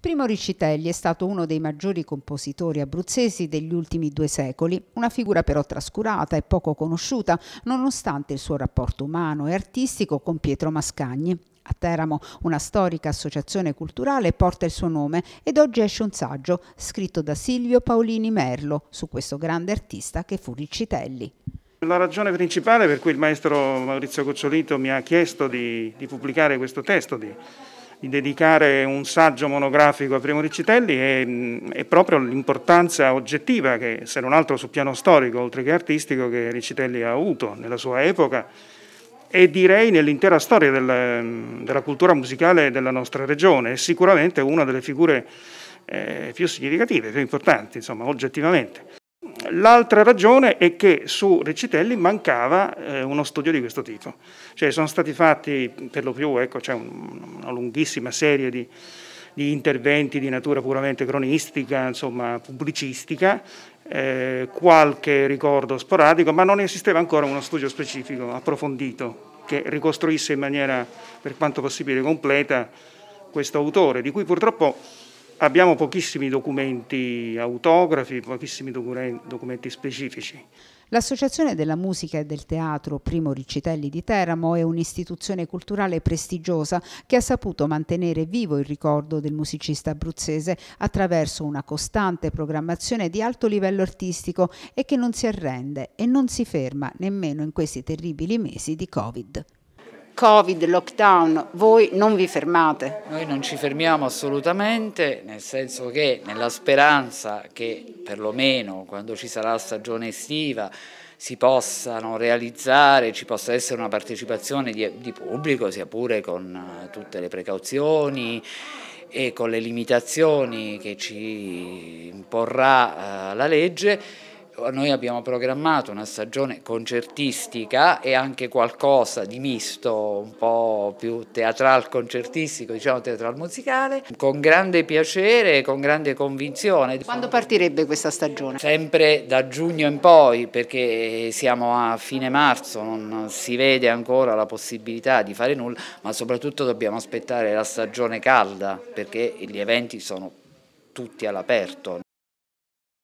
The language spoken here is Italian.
Primo Riccitelli è stato uno dei maggiori compositori abruzzesi degli ultimi due secoli, una figura però trascurata e poco conosciuta, nonostante il suo rapporto umano e artistico con Pietro Mascagni. A Teramo una storica associazione culturale porta il suo nome ed oggi esce un saggio scritto da Silvio Paolini Merlo su questo grande artista che fu Riccitelli. La ragione principale per cui il maestro Maurizio Cocciolito mi ha chiesto di, di pubblicare questo testo, di di dedicare un saggio monografico a Primo Riccitelli è, è proprio l'importanza oggettiva che, se non altro sul piano storico, oltre che artistico, che Riccitelli ha avuto nella sua epoca e direi nell'intera storia del, della cultura musicale della nostra regione. È sicuramente una delle figure eh, più significative, più importanti, insomma, oggettivamente. L'altra ragione è che su Recitelli mancava eh, uno studio di questo tipo, cioè sono stati fatti per lo più, ecco, c'è un, una lunghissima serie di, di, interventi di natura puramente cronistica, insomma pubblicistica, eh, qualche ricordo sporadico, ma non esisteva ancora uno studio specifico, approfondito, che ricostruisse in maniera per quanto possibile completa questo autore, di cui purtroppo abbiamo pochissimi documenti autografi, pochissimi documenti specifici. L'Associazione della Musica e del Teatro Primo Riccitelli di Teramo è un'istituzione culturale prestigiosa che ha saputo mantenere vivo il ricordo del musicista abruzzese attraverso una costante programmazione di alto livello artistico e che non si arrende e non si ferma nemmeno in questi terribili mesi di Covid. Covid, lockdown, voi non vi fermate? Noi non ci fermiamo assolutamente, nel senso che nella speranza che perlomeno quando ci sarà la stagione estiva si possano realizzare, ci possa essere una partecipazione di, di pubblico, sia pure con eh, tutte le precauzioni e con le limitazioni che ci imporrà eh, la legge, noi abbiamo programmato una stagione concertistica e anche qualcosa di misto, un po' più teatral concertistico, diciamo teatral musicale, con grande piacere e con grande convinzione. Quando partirebbe questa stagione? Sempre da giugno in poi, perché siamo a fine marzo, non si vede ancora la possibilità di fare nulla, ma soprattutto dobbiamo aspettare la stagione calda, perché gli eventi sono tutti all'aperto.